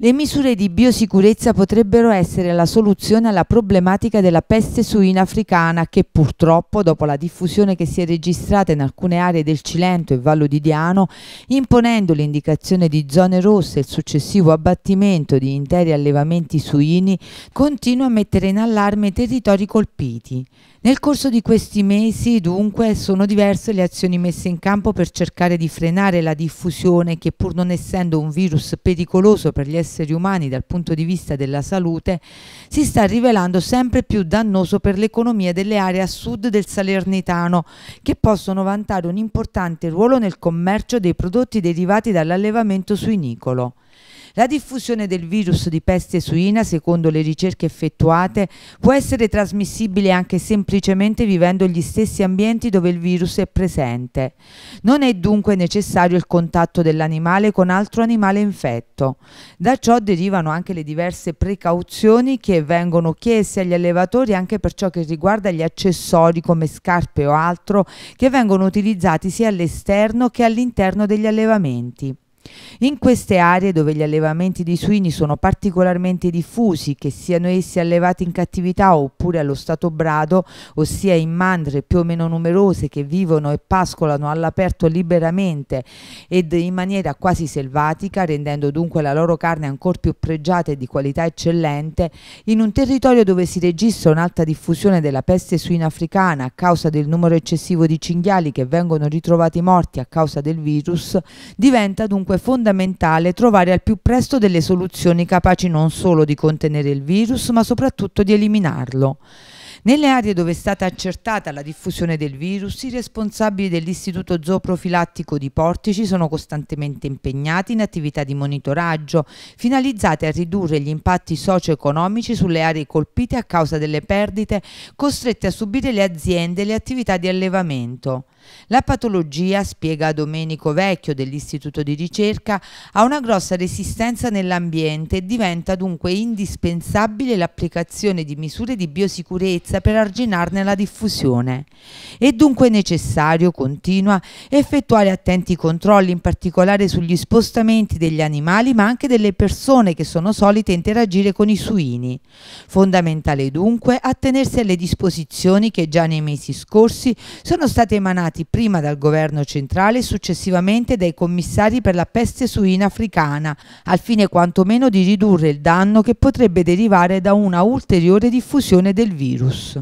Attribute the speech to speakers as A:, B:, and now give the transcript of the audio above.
A: Le misure di biosicurezza potrebbero essere la soluzione alla problematica della peste suina africana che purtroppo, dopo la diffusione che si è registrata in alcune aree del Cilento e Vallo di Diano, imponendo l'indicazione di zone rosse e il successivo abbattimento di interi allevamenti suini, continua a mettere in allarme i territori colpiti. Nel corso di questi mesi, dunque, sono diverse le azioni messe in campo per cercare di frenare la diffusione che, pur non essendo un virus pericoloso per gli esseri esseri umani dal punto di vista della salute si sta rivelando sempre più dannoso per l'economia delle aree a sud del Salernitano, che possono vantare un importante ruolo nel commercio dei prodotti derivati dall'allevamento suinicolo. La diffusione del virus di peste suina, secondo le ricerche effettuate, può essere trasmissibile anche semplicemente vivendo gli stessi ambienti dove il virus è presente. Non è dunque necessario il contatto dell'animale con altro animale infetto. Da ciò derivano anche le diverse precauzioni che vengono chieste agli allevatori anche per ciò che riguarda gli accessori come scarpe o altro che vengono utilizzati sia all'esterno che all'interno degli allevamenti. In queste aree dove gli allevamenti di suini sono particolarmente diffusi, che siano essi allevati in cattività oppure allo stato brado, ossia in mandre più o meno numerose che vivono e pascolano all'aperto liberamente ed in maniera quasi selvatica, rendendo dunque la loro carne ancora più pregiata e di qualità eccellente, in un territorio dove si registra un'alta diffusione della peste suina africana a causa del numero eccessivo di cinghiali che vengono ritrovati morti a causa del virus, diventa dunque dunque fondamentale trovare al più presto delle soluzioni capaci non solo di contenere il virus, ma soprattutto di eliminarlo. Nelle aree dove è stata accertata la diffusione del virus, i responsabili dell'Istituto Zooprofilattico di Portici sono costantemente impegnati in attività di monitoraggio finalizzate a ridurre gli impatti socio-economici sulle aree colpite a causa delle perdite costrette a subire le aziende e le attività di allevamento. La patologia, spiega Domenico Vecchio dell'Istituto di ricerca, ha una grossa resistenza nell'ambiente e diventa dunque indispensabile l'applicazione di misure di biosicurezza sicurezza per arginarne la diffusione. È dunque necessario, continua, effettuare attenti controlli in particolare sugli spostamenti degli animali ma anche delle persone che sono solite interagire con i suini. Fondamentale dunque attenersi alle disposizioni che già nei mesi scorsi sono state emanate prima dal governo centrale e successivamente dai commissari per la peste suina africana, al fine quantomeno di ridurre il danno che potrebbe derivare da una ulteriore diffusione del virus. Deus.